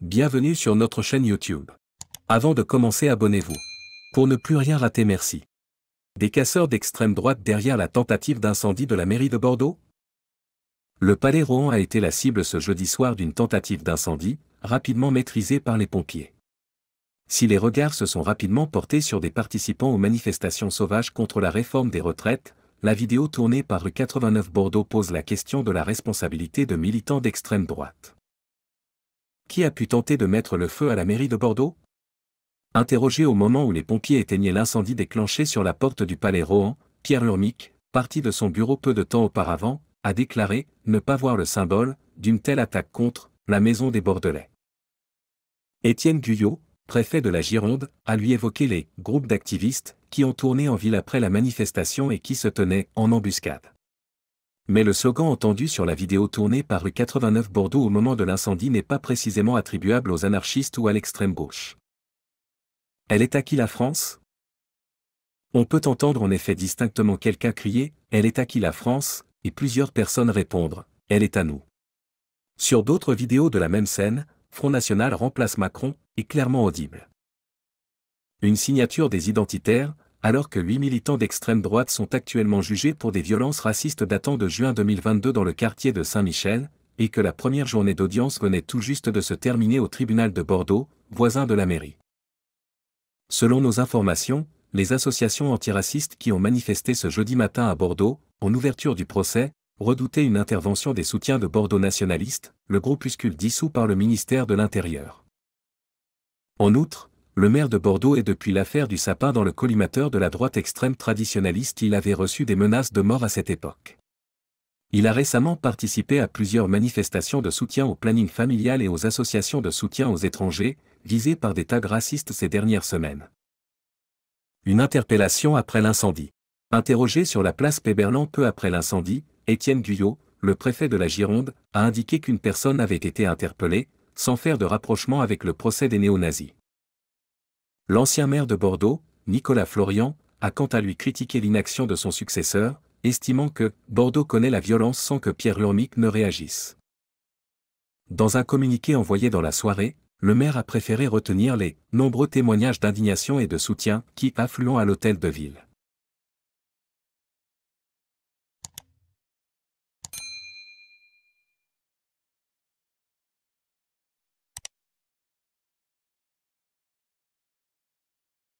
Bienvenue sur notre chaîne YouTube. Avant de commencer, abonnez-vous. Pour ne plus rien rater, merci. Des casseurs d'extrême droite derrière la tentative d'incendie de la mairie de Bordeaux Le palais Rohan a été la cible ce jeudi soir d'une tentative d'incendie, rapidement maîtrisée par les pompiers si les regards se sont rapidement portés sur des participants aux manifestations sauvages contre la réforme des retraites, la vidéo tournée par Rue 89 Bordeaux pose la question de la responsabilité de militants d'extrême droite. Qui a pu tenter de mettre le feu à la mairie de Bordeaux Interrogé au moment où les pompiers éteignaient l'incendie déclenché sur la porte du palais Rohan, Pierre Urmic, parti de son bureau peu de temps auparavant, a déclaré ne pas voir le symbole d'une telle attaque contre la maison des Bordelais. Étienne Guyot, préfet de la Gironde, a lui évoqué les groupes d'activistes qui ont tourné en ville après la manifestation et qui se tenaient en embuscade. Mais le slogan entendu sur la vidéo tournée par rue 89 Bordeaux au moment de l'incendie n'est pas précisément attribuable aux anarchistes ou à l'extrême gauche. Elle est à qui la France On peut entendre en effet distinctement quelqu'un crier Elle est à qui la France et plusieurs personnes répondre Elle est à nous. Sur d'autres vidéos de la même scène, Front National remplace Macron est clairement audible. Une signature des identitaires, alors que huit militants d'extrême droite sont actuellement jugés pour des violences racistes datant de juin 2022 dans le quartier de Saint-Michel, et que la première journée d'audience venait tout juste de se terminer au tribunal de Bordeaux, voisin de la mairie. Selon nos informations, les associations antiracistes qui ont manifesté ce jeudi matin à Bordeaux, en ouverture du procès, redoutaient une intervention des soutiens de Bordeaux nationalistes, le groupuscule dissous par le ministère de l'Intérieur. En outre, le maire de Bordeaux est depuis l'affaire du sapin dans le collimateur de la droite extrême traditionnaliste. Il avait reçu des menaces de mort à cette époque. Il a récemment participé à plusieurs manifestations de soutien au planning familial et aux associations de soutien aux étrangers, visées par des tags racistes ces dernières semaines. Une interpellation après l'incendie. Interrogé sur la place Péberlan peu après l'incendie, Étienne Guyot, le préfet de la Gironde, a indiqué qu'une personne avait été interpellée, sans faire de rapprochement avec le procès des néo-nazis. L'ancien maire de Bordeaux, Nicolas Florian, a quant à lui critiqué l'inaction de son successeur, estimant que Bordeaux connaît la violence sans que Pierre Lormic ne réagisse. Dans un communiqué envoyé dans la soirée, le maire a préféré retenir les nombreux témoignages d'indignation et de soutien qui affluent à l'hôtel de ville.